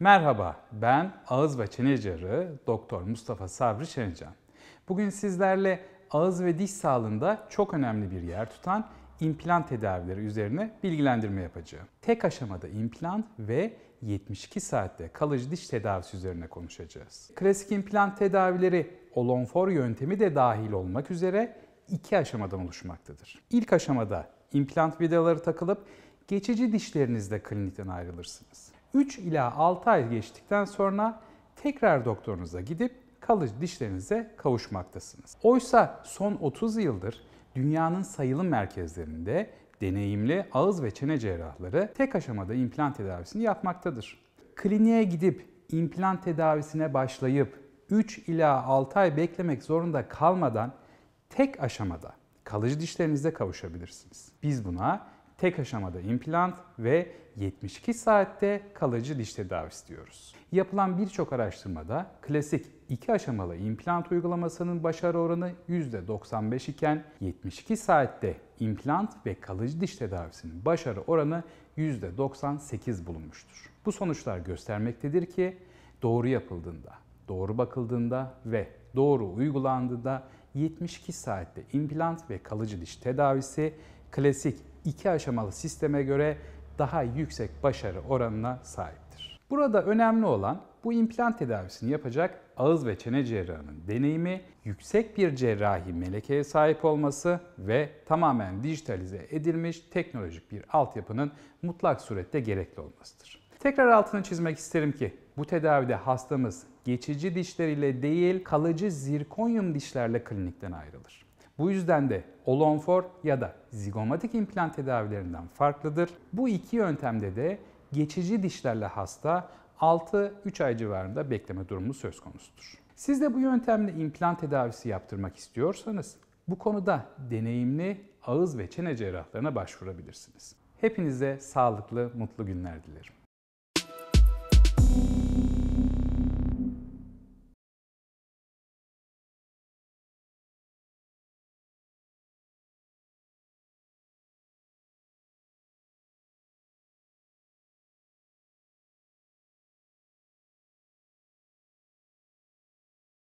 Merhaba, ben ağız ve çene cerrahı Doktor Mustafa Sabri Şencan. Bugün sizlerle ağız ve diş sağlığında çok önemli bir yer tutan implant tedavileri üzerine bilgilendirme yapacağım. Tek aşamada implant ve 72 saatte kalıcı diş tedavisi üzerine konuşacağız. Klasik implant tedavileri olonfor yöntemi de dahil olmak üzere iki aşamadan oluşmaktadır. İlk aşamada implant vidaları takılıp geçici dişlerinizle klinikten ayrılırsınız. 3 ila 6 ay geçtikten sonra tekrar doktorunuza gidip kalıcı dişlerinize kavuşmaktasınız. Oysa son 30 yıldır dünyanın sayılı merkezlerinde deneyimli ağız ve çene cerrahları tek aşamada implant tedavisini yapmaktadır. Kliniğe gidip implant tedavisine başlayıp 3 ila 6 ay beklemek zorunda kalmadan tek aşamada kalıcı dişlerinize kavuşabilirsiniz. Biz buna tek aşamada implant ve 72 saatte kalıcı diş tedavisi diyoruz. Yapılan birçok araştırmada klasik iki aşamalı implant uygulamasının başarı oranı %95 iken 72 saatte implant ve kalıcı diş tedavisinin başarı oranı %98 bulunmuştur. Bu sonuçlar göstermektedir ki doğru yapıldığında, doğru bakıldığında ve doğru uygulandığında 72 saatte implant ve kalıcı diş tedavisi klasik iki aşamalı sisteme göre daha yüksek başarı oranına sahiptir. Burada önemli olan bu implant tedavisini yapacak ağız ve çene cerrahının deneyimi, yüksek bir cerrahi melekeye sahip olması ve tamamen dijitalize edilmiş teknolojik bir altyapının mutlak surette gerekli olmasıdır. Tekrar altını çizmek isterim ki bu tedavide hastamız geçici dişleriyle değil kalıcı zirkonyum dişlerle klinikten ayrılır. Bu yüzden de Olonfor ya da zigomatik implant tedavilerinden farklıdır. Bu iki yöntemde de geçici dişlerle hasta 6-3 ay civarında bekleme durumu söz konusudur. Siz de bu yöntemle implant tedavisi yaptırmak istiyorsanız bu konuda deneyimli ağız ve çene cerrahlarına başvurabilirsiniz. Hepinize sağlıklı, mutlu günler dilerim.